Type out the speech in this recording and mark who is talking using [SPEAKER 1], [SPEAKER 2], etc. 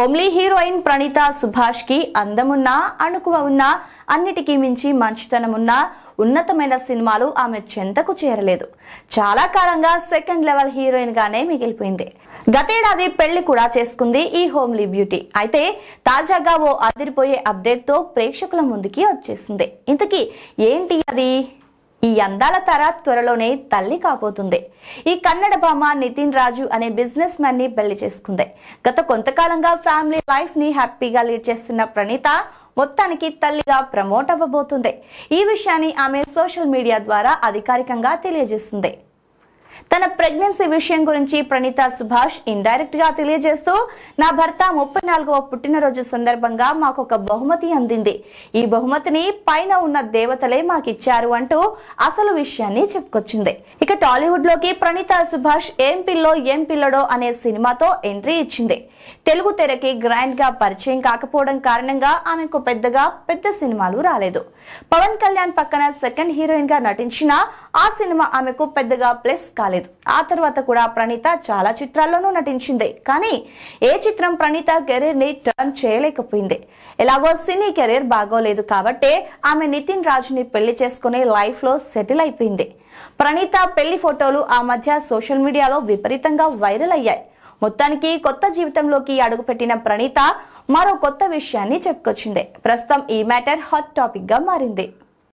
[SPEAKER 1] homely heroine Praneetha Subhash కి అందమున్నా అణుకువ ఉన్నా అన్నిటికీ మించి మంచితనమున్నా ఉన్నతమైన సినిమాలు ఆమె చెంతకు చేరలేదు చాలా కాలంగా సెకండ్ లెవెల్ హీరోయిన్ గానే మిగిలిపోయింది గతేడాది పెళ్లి కూడా చేసుకుంది ఈ హోమ్లీ బ్యూటీ అయితే తాజాగా ఓ అదిరిపోయే అప్డేట్ తో ప్రేక్షకుల ముందుకి వచ్చేసింది ఇంతకీ ఏంటి అది ఈ అందాల తర త్వరలోనే తల్లి కాబోతుంది ఈ కన్నడ భామ నితిన్ రాజు అనే బిజినెస్ మ్యాన్ ని పెళ్లి చేసుకుంది గత కొంతకాలంగా ఫ్యామిలీ లైఫ్ ని హ్యాపీగా లీడ్ చేస్తున్న ప్రణీత మొత్తానికి తల్లిగా ప్రమోట్ అవ్వబోతుంది ఈ విషయాన్ని ఆమె సోషల్ మీడియా ద్వారా అధికారికంగా తెలియజేస్తుంది తన ప్రెగ్నెన్సీ విషయం గురించి ప్రణీత సుభాష్ ఇండైరెక్ట్ గా తెలియజేస్తూ నా భర్త ముప్పై నాలుగవ పుట్టినరోజు సందర్భంగా మాకు ఒక బహుమతి అందింది ఈ బహుమతిని పైన ఉన్న దేవతలే మాకిచ్చారు అంటూ అసలు విషయాన్ని చెప్పుకొచ్చింది ఇక టాలీవుడ్ లోకి ప్రణీత సుభాష్ ఏం పిల్లో ఏం పిల్లడో అనే సినిమాతో ఎంట్రీ ఇచ్చింది తెలుగు తెరకి గ్రాండ్ గా పరిచయం కాకపోవడం కారణంగా ఆమెకు పెద్దగా పెద్ద సినిమాలు రాలేదు పవన్ కళ్యాణ్ పక్కన సెకండ్ హీరోయిన్ గా నటించిన ఆ సినిమా ఆమెకు పెద్దగా ప్లస్ కాలేదు లేదు ఆ తర్వాత కూడా ప్రణీత చాలా చిత్రాల్లోనూ నటించింది కానీ ఏ చిత్రం ప్రణీత కెరీర్ ని టర్న్ చేయలేకపోయింది ఎలాగో సినీ కెరీర్ బాగోలేదు కాబట్టే ఆమె నితిన్ రాజ్ ని పెళ్లి చేసుకుని లో సెటిల్ అయిపోయింది ప్రణీత పెళ్లి ఫోటోలు ఆ మధ్య సోషల్ మీడియాలో విపరీతంగా వైరల్ అయ్యాయి మొత్తానికి కొత్త జీవితంలోకి అడుగుపెట్టిన ప్రణీత మరో కొత్త విషయాన్ని చెప్పుకొచ్చింది ప్రస్తుతం ఈ మ్యాటర్ హాట్ గా మారింది